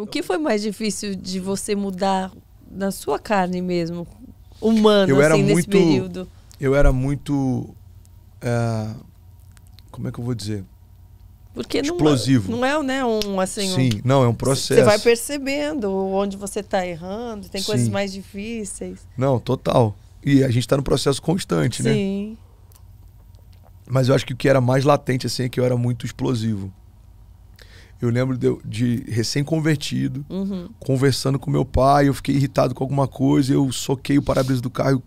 O que foi mais difícil de você mudar na sua carne mesmo, humano, eu assim, nesse período? Eu era muito. Eh, como é que eu vou dizer? Porque é Explosivo. Não, não é né, um assim. Sim, um, não, é um processo. Você vai percebendo onde você está errando, tem Sim. coisas mais difíceis. Não, total. E a gente está no processo constante, Sim. né? Sim. Mas eu acho que o que era mais latente assim é que eu era muito explosivo. Eu lembro de, de recém-convertido, uhum. conversando com meu pai, eu fiquei irritado com alguma coisa, eu soquei o para-brisa do carro,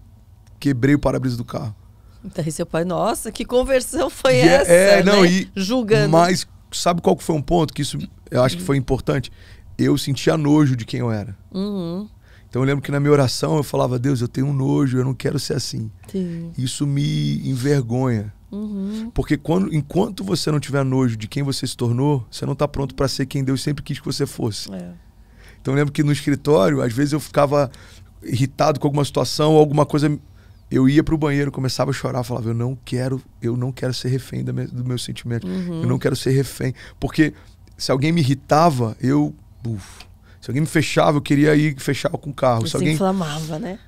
quebrei o para-brisa do carro. Então, então, é seu pai, nossa, que conversão foi e é, essa? É, não, né? e, Julgando. Mas sabe qual foi um ponto que isso eu acho que foi uhum. importante? Eu sentia nojo de quem eu era. Uhum. Então eu lembro que na minha oração eu falava, Deus, eu tenho um nojo, eu não quero ser assim. Sim. Isso me envergonha. Uhum. Porque quando, enquanto você não tiver nojo de quem você se tornou, você não está pronto para ser quem Deus sempre quis que você fosse. É. Então eu lembro que no escritório, às vezes eu ficava irritado com alguma situação, alguma coisa. Eu ia para o banheiro, começava a chorar, falava: eu não quero, eu não quero ser refém do meu, do meu sentimento, uhum. eu não uhum. quero ser refém, porque se alguém me irritava, eu, uf, se alguém me fechava, eu queria ir fechar com o carro. Você se alguém... inflamava, né?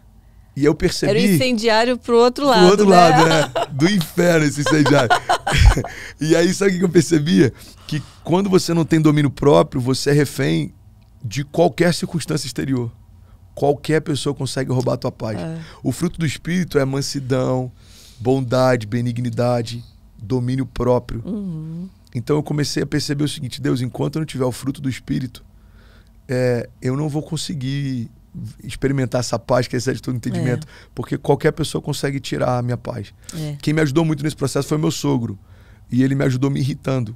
E eu percebi. Era incendiário pro outro lado. Pro outro né? lado, né? É. Do inferno esse incendiário. e aí, sabe o que eu percebia? Que quando você não tem domínio próprio, você é refém de qualquer circunstância exterior. Qualquer pessoa consegue roubar a tua paz. É. O fruto do espírito é mansidão, bondade, benignidade, domínio próprio. Uhum. Então eu comecei a perceber o seguinte: Deus, enquanto eu não tiver o fruto do espírito, é, eu não vou conseguir experimentar essa paz, que é esse atitude entendimento. É. Porque qualquer pessoa consegue tirar a minha paz. É. Quem me ajudou muito nesse processo foi meu sogro. E ele me ajudou me irritando.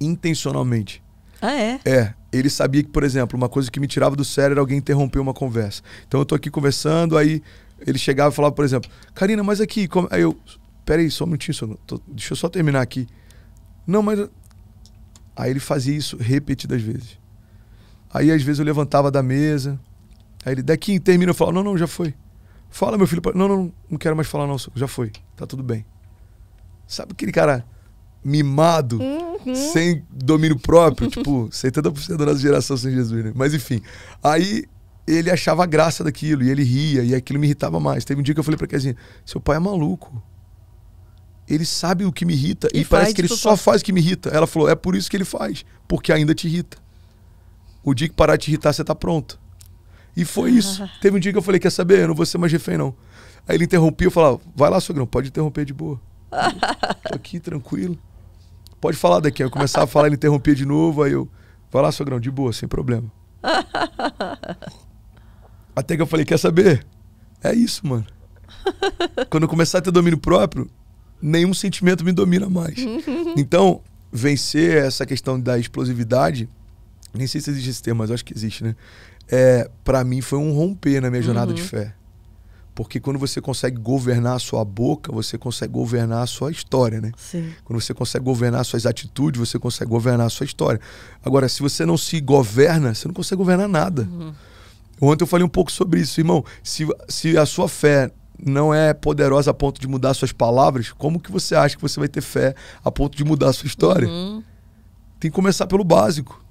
Intencionalmente. Ah, é? É. Ele sabia que, por exemplo, uma coisa que me tirava do sério era alguém interromper uma conversa. Então eu tô aqui conversando, aí ele chegava e falava, por exemplo, Karina, mas aqui. Como... Aí eu, peraí, só um minutinho, só, tô... deixa eu só terminar aqui. Não, mas. Aí ele fazia isso repetidas vezes. Aí às vezes eu levantava da mesa, Aí ele, daqui termina, eu falo, não, não, já foi. Fala, meu filho, não, não, não quero mais falar, não, já foi, tá tudo bem. Sabe aquele cara mimado, uhum. sem domínio próprio, tipo, 70% da nossa geração sem Jesus, né? Mas enfim. Aí ele achava graça daquilo, e ele ria, e aquilo me irritava mais. Teve um dia que eu falei pra Kezinha, seu pai é maluco. Ele sabe o que me irrita, e, e parece que ele só faz. faz o que me irrita. Ela falou, é por isso que ele faz, porque ainda te irrita. O dia que parar de te irritar, você tá pronto. E foi isso. Teve um dia que eu falei, quer saber? Eu não vou ser mais refém, não. Aí ele interrompia, eu falava, ah, vai lá, sogrão, pode interromper de boa. Tô aqui, tranquilo. Pode falar daqui. Aí eu começava a falar, ele interrompia de novo, aí eu, vai lá, sogrão, de boa, sem problema. Até que eu falei, quer saber? É isso, mano. Quando eu começar a ter domínio próprio, nenhum sentimento me domina mais. Então, vencer essa questão da explosividade, nem sei se existe esse termo, mas acho que existe, né? é, para mim foi um romper na minha jornada uhum. de fé. Porque quando você consegue governar a sua boca, você consegue governar a sua história, né? Sim. Quando você consegue governar suas atitudes, você consegue governar a sua história. Agora, se você não se governa, você não consegue governar nada. Uhum. Ontem eu falei um pouco sobre isso, irmão. Se, se a sua fé não é poderosa a ponto de mudar suas palavras, como que você acha que você vai ter fé a ponto de mudar a sua história? Uhum. Tem que começar pelo básico.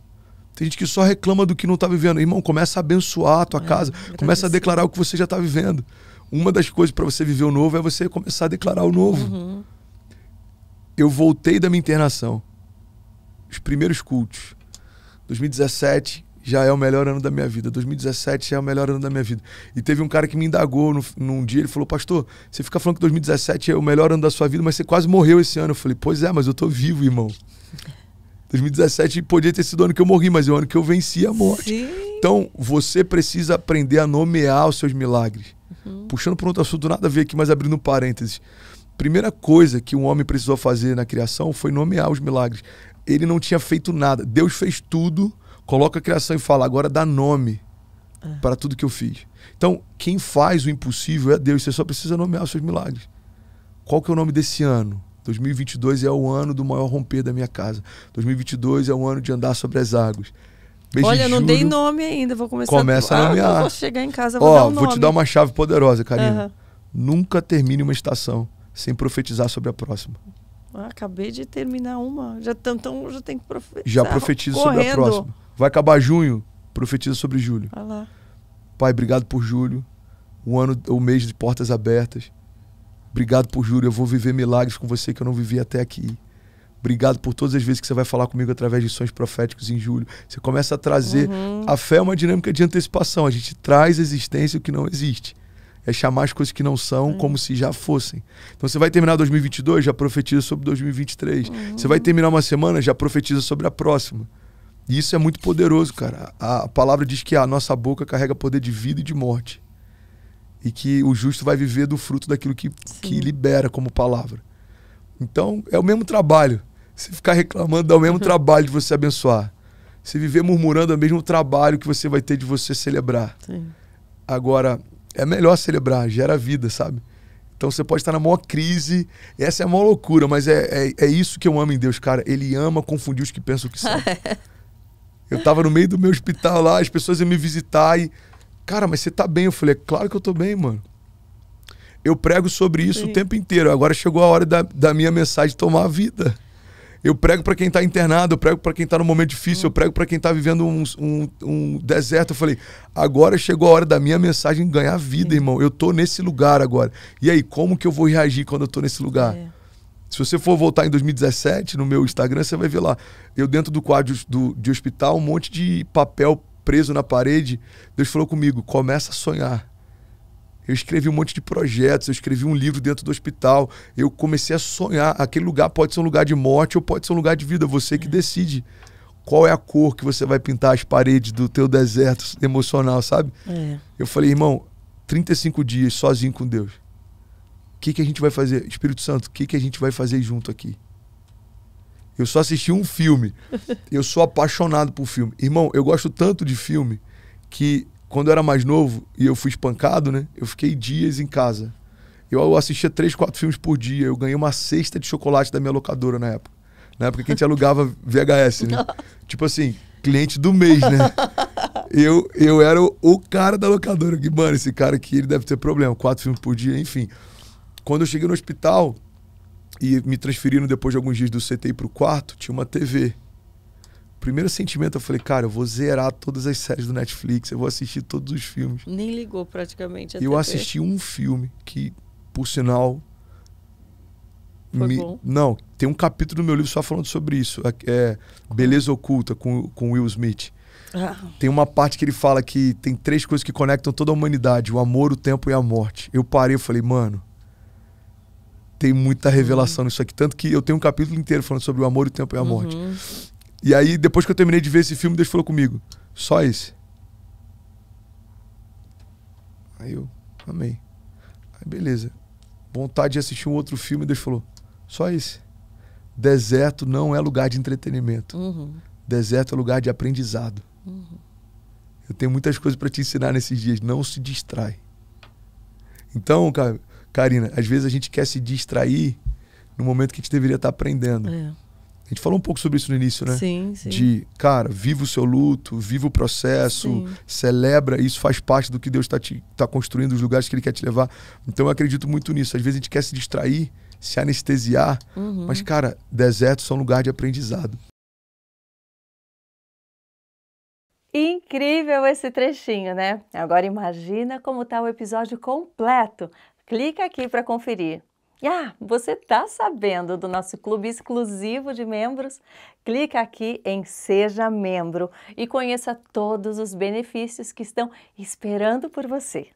Tem gente que só reclama do que não está vivendo. Irmão, começa a abençoar a tua é, casa, começa a declarar o que você já está vivendo. Uma das coisas para você viver o novo é você começar a declarar o novo. Uhum. Eu voltei da minha internação. Os primeiros cultos. 2017 já é o melhor ano da minha vida. 2017 já é o melhor ano da minha vida. E teve um cara que me indagou no, num dia, ele falou: Pastor, você fica falando que 2017 é o melhor ano da sua vida, mas você quase morreu esse ano. Eu falei: Pois é, mas eu tô vivo, irmão. 2017 podia ter sido o ano que eu morri, mas é o ano que eu venci a morte. Sim. Então, você precisa aprender a nomear os seus milagres. Uhum. Puxando para outro assunto, nada a ver aqui, mas abrindo parênteses. Primeira coisa que um homem precisou fazer na criação foi nomear os milagres. Ele não tinha feito nada. Deus fez tudo, coloca a criação e fala: agora dá nome ah. para tudo que eu fiz. Então, quem faz o impossível é Deus. Você só precisa nomear os seus milagres. Qual que é o nome desse ano? 2022 é o ano do maior romper da minha casa. 2022 é o ano de andar sobre as águas. Mês Olha, não dei nome ainda, vou começar começa a, a ah, nomear. Ah, vou chegar em casa, vou Ó, dar um vou te dar uma chave poderosa, Karina. Uhum. Nunca termine uma estação sem profetizar sobre a próxima. Ah, acabei de terminar uma, já então já tem que profetizar. Já tá profetizo sobre a próxima. Vai acabar junho, profetiza sobre julho. Pai, obrigado por julho. O ano, o mês de portas abertas. Obrigado por Júlio, eu vou viver milagres com você que eu não vivi até aqui. Obrigado por todas as vezes que você vai falar comigo através de sonhos proféticos em julho. Você começa a trazer. Uhum. A fé é uma dinâmica de antecipação. A gente traz à existência o que não existe. É chamar as coisas que não são uhum. como se já fossem. Então você vai terminar 2022, já profetiza sobre 2023. Uhum. Você vai uhum. terminar uma semana, já profetiza sobre a próxima. E isso é muito poderoso, cara. a palavra diz que a nossa boca carrega poder de vida e de morte e que o justo vai viver do fruto daquilo que, que libera como palavra. Então, é o mesmo trabalho. Se ficar reclamando, dá é o mesmo uhum. trabalho de você abençoar. Se viver murmurando, é o mesmo trabalho que você vai ter de você celebrar. Sim. Agora, é melhor celebrar, gera vida, sabe? Então você pode estar na maior crise, essa é a maior loucura, mas é, é, é isso que eu amo em Deus, cara. Ele ama confundir os que pensam que são. eu tava no meio do meu hospital lá, as pessoas iam me visitar e Cara, mas você tá bem? Eu falei, claro que eu tô bem, mano. Eu prego sobre isso Sim. o tempo inteiro. Agora chegou a hora da, da minha mensagem tomar a vida. Eu prego para quem tá internado, eu prego para quem tá num momento difícil, eu hum. prego para quem tá vivendo um, um, um, deserto. Eu falei, agora chegou a hora da minha mensagem ganhar vida, Sim. irmão. Eu tô nesse lugar agora. E aí, como que eu vou reagir quando eu tô nesse lugar? É. Se você for voltar em 2017 no meu Instagram, você vai ver lá. Eu dentro do quadro do, de hospital, um monte de papel preso na parede, Deus falou comigo: começa a sonhar. Eu escrevi um monte de projetos, eu escrevi um livro dentro do hospital, eu comecei a sonhar. Aquele lugar pode ser um lugar de morte ou pode ser um lugar de vida, você que é. decide qual é a cor que você vai pintar as paredes do teu deserto emocional, sabe? É. Eu falei, irmão, 35 dias sozinho com Deus. O que, que a gente vai fazer? Espírito Santo, o que, que a gente vai fazer junto aqui? Eu só assisti um filme. Eu sou apaixonado por filme. Irmão, eu gosto tanto de filme que quando eu era mais novo e eu fui espancado, né? Eu fiquei dias em casa. Eu assistia três, quatro filmes por dia. Eu ganhei uma cesta de chocolate da minha locadora na época. Na época que a gente alugava VHS, né? tipo assim, cliente do mês, né? Eu, eu era o, o cara da locadora. Que, mano, esse cara aqui, ele deve ter problema. Quatro filmes por dia, enfim. Quando eu cheguei no hospital, e me transferiram depois de alguns dias do CTI para o quarto, tinha uma TV. Primeiro sentimento, eu falei, cara, eu vou zerar todas as séries do Netflix, eu vou assistir todos os filmes. Nem ligou praticamente a Eu TV. assisti um filme que, por sinal. Foi me... bom. Não, tem um capítulo no meu livro só falando sobre isso. É, é Beleza Oculta com, com Will Smith. Ah. Tem uma parte que ele fala que tem três coisas que conectam toda a humanidade: o amor, o tempo e a morte. Eu parei e falei, mano, tem muita revelação uhum. nisso aqui. Tanto que eu tenho um capítulo inteiro falando sobre o amor, o tempo e a uhum. morte. Uhum. E aí, depois que eu terminei de ver esse filme, Deus falou comigo: só esse. Aí eu amei. Aí, beleza. Vontade de assistir um outro filme, Deus falou: só esse. Deserto não é lugar de entretenimento. Uhum. Deserto é lugar de aprendizado. Uhum. Eu tenho muitas coisas para te ensinar nesses dias. Não se distrai. Então, cara Karina, às vezes a gente quer se distrair no momento que a gente deveria estar aprendendo. É. A gente falou um pouco sobre isso no início, né? Sim, sim. De, cara, viva o seu luto, viva o processo, sim. celebra, isso faz parte do que Deus está tá construindo, os lugares que Ele quer te levar. Então eu acredito muito nisso. Às vezes a gente quer se distrair, se anestesiar, uhum. mas, cara, desertos são lugar de aprendizado. Incrível esse trechinho, né? Agora imagina como está o episódio completo. Clica aqui para conferir. E Ah, você está sabendo do nosso clube exclusivo de membros? Clica aqui em Seja Membro e conheça todos os benefícios que estão esperando por você.